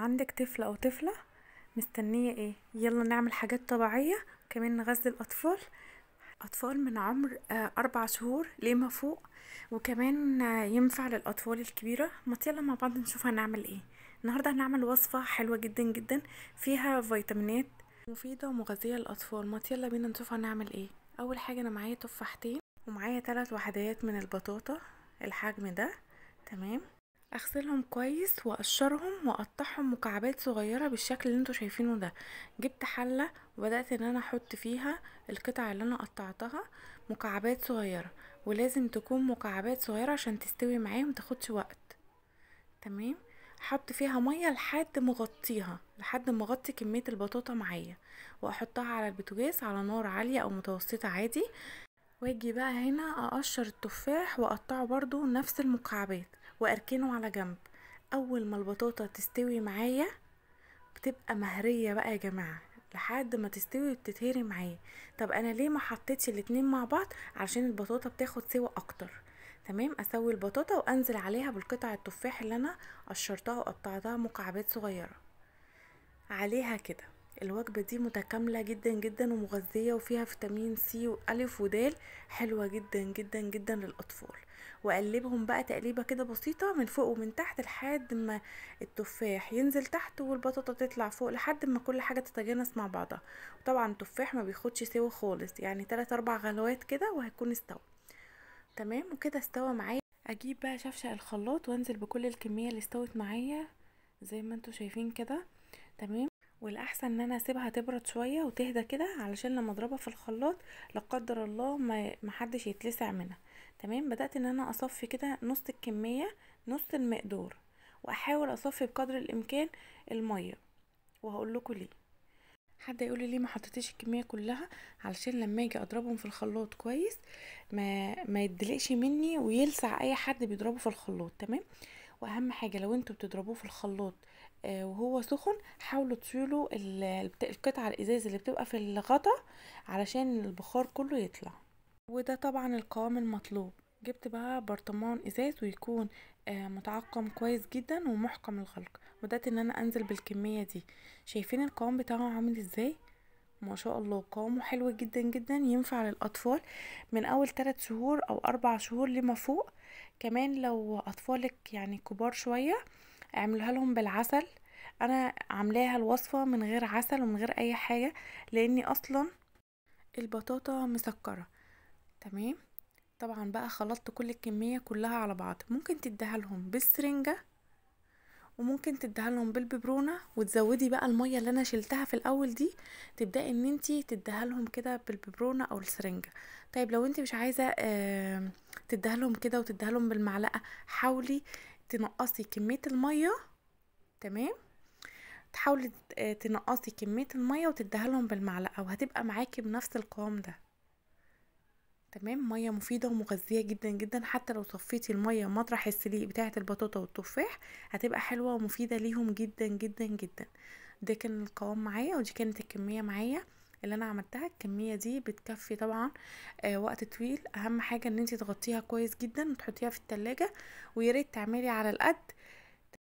عندك طفل او طفلة مستنية ايه يلا نعمل حاجات طبيعية وكمان نغذي الاطفال اطفال من عمر آه، اربع شهور لما فوق وكمان آه، ينفع للاطفال الكبيرة ما يلا مع بعض نشوف هنعمل ايه النهاردة هنعمل وصفة حلوة جدا جدا فيها فيتامينات مفيدة ومغذية للاطفال ما يلا بينا نشوف هنعمل ايه اول حاجة انا معايا تفاحتين ومعايا ثلاث وحدات من البطاطا الحجم ده تمام اغسلهم كويس واقشرهم واقطعهم مكعبات صغيره بالشكل اللي انتوا شايفينه ده جبت حله وبدات ان انا احط فيها القطع اللي انا قطعتها مكعبات صغيره ولازم تكون مكعبات صغيره عشان تستوي معايا متاخدش وقت تمام احط فيها ميه لحد ما اغطيها لحد ما اغطي كميه البطاطا معايا واحطها على البوتاجاز على نار عاليه او متوسطه عادي واجي بقى هنا اقشر التفاح واقطعه برضو نفس المكعبات واركنه على جنب اول ما البطاطا تستوي معايا بتبقى مهريه بقى يا جماعه لحد ما تستوي وتتهري معايا طب انا ليه ما حطيتش الاتنين مع بعض علشان البطاطا بتاخد سوا اكتر تمام اسوي البطاطا وانزل عليها بالقطع التفاح اللي انا قشرتها وقطعتها مكعبات صغيره عليها كده الوجبة دي متكاملة جدا جدا ومغذية وفيها فيتامين سي وألف ودال حلوة جدا جدا جدا للأطفال وأقلبهم بقى تقليبة كده بسيطة من فوق ومن تحت لحد ما التفاح ينزل تحت والبطاطا تطلع فوق لحد ما كل حاجة تتجانس مع بعضها وطبعا التفاح ما بيخدش سوى خالص يعني 3 أربع غلوات كده وهيكون استوى تمام وكده استوى معايا اجيب بقى شفشق الخلاط وانزل بكل الكمية اللي استوت معايا زي ما انتوا شايفين كده تمام والاحسن ان انا اسيبها تبرد شويه وتهدى كده علشان لما اضربها في الخلاط لا قدر الله ما محدش يتلسع منها تمام بدات ان انا اصفي كده نص الكميه نص المقدار واحاول اصفي بقدر الامكان الميه وهقول لكم ليه حد يقول لي ليه ما حطيتيش الكميه كلها علشان لما اجي اضربهم في الخلاط كويس ما ما يدلقش مني ويلسع اي حد بيضربه في الخلاط تمام واهم حاجه لو انتوا بتضربوه في الخلاط آه، وهو سخن حاولوا تشيلوا القطعه الازاز اللي بتبقى في الغطا علشان البخار كله يطلع وده طبعا القوام المطلوب جبت بقى برطمان ازاز ويكون آه، متعقم كويس جدا ومحكم الغلق بدات ان انا انزل بالكميه دي شايفين القوام بتاعه عامل ازاي ما شاء الله قوامه حلو جدا جدا ينفع للاطفال من اول 3 شهور او 4 شهور لما فوق كمان لو اطفالك يعني كبار شويه اعملوها لهم بالعسل انا عاملاها الوصفه من غير عسل ومن غير اي حاجه لاني اصلا البطاطا مسكره تمام طبعا بقى خلطت كل الكميه كلها على بعض ممكن تديها لهم بالسرنجه وممكن تديها لهم بالببرونه وتزودي بقى الميه اللي انا شلتها في الاول دي تبداي ان انت تديها لهم كده بالببرونه او السرنجه طيب لو انت مش عايزه تديها لهم كده وتديها لهم بالمعلقه حاولي تنقصي كميه الميه تمام تحاولي آه، تنقصي كميه الميه وتديها لهم بالمعلقه وهتبقى معاكي بنفس القوام ده تمام ميه مفيده ومغذيه جدا جدا حتى لو صفيتي الميه مطرح السليق بتاعه البطاطا والتفاح هتبقى حلوه ومفيده ليهم جدا جدا جدا ده كان القوام معايا ودي كانت الكميه معايا اللي انا عملتها الكميه دي بتكفي طبعا آه وقت طويل اهم حاجه ان انت تغطيها كويس جدا وتحطيها في التلاجة وياريت تعملي على القد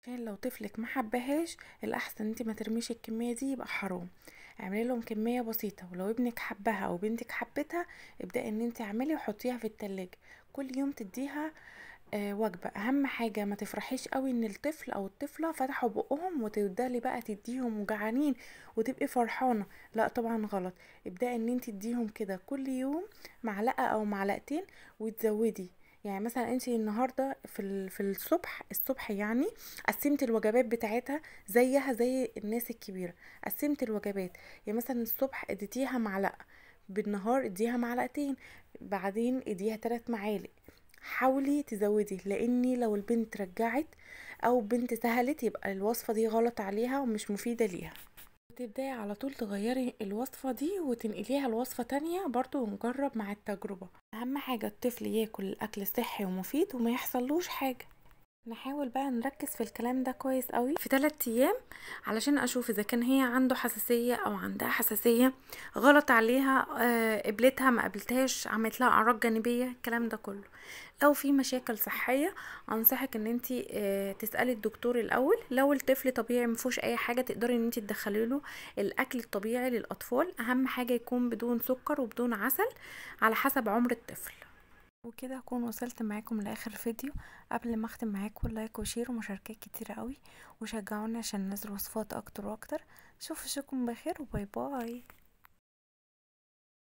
عشان لو طفلك ما حبهاش الاحسن انت ما ترميش الكميه دي يبقى حرام اعملي لهم كميه بسيطه ولو ابنك حبها او بنتك حبتها ابداي ان انت اعملي وحطيها في التلاجة كل يوم تديها آه، وجبه اهم حاجه ما تفرحيش قوي ان الطفل او الطفله فتحوا بقهم وتفضلي بقى تديهم وجعانين وتبقي فرحانه لا طبعا غلط ابداي ان انت تديهم كده كل يوم معلقه او معلقتين وتزودي يعني مثلا انت النهارده في في الصبح الصبح يعني قسمت الوجبات بتاعتها زيها زي الناس الكبيره قسمت الوجبات يعني مثلا الصبح اديتيها معلقه بالنهار اديها معلقتين بعدين اديها ثلاث معالق حاولي تزودي لاني لو البنت رجعت او بنت سهلت يبقى الوصفه دي غلط عليها ومش مفيده ليها تبداي على طول تغيري الوصفة دي وتنقليها لوصفة تانية برضو ونجرب مع التجربة اهم حاجة الطفل ياكل الاكل صحي ومفيد وما يحصلوش حاجة نحاول بقى نركز في الكلام ده كويس قوي في ثلاثة ايام علشان اشوف اذا كان هي عنده حساسيه او عندها حساسيه غلط عليها آه، قبلتها ما قبلتهاش عملت لها اعراض جانبيه الكلام ده كله لو في مشاكل صحيه انصحك ان انت آه، تسالي الدكتور الاول لو الطفل طبيعي مفوش اي حاجه تقدري ان انت تدخلي له الاكل الطبيعي للاطفال اهم حاجه يكون بدون سكر وبدون عسل على حسب عمر الطفل وكده هكون وصلت معاكم لاخر الفيديو قبل ما اختم معاكم لايك وشير ومشاركات كتيره قوي وشجعوني عشان انزل وصفات اكتر واكتر اشوف اشوفكم بخير وباي باي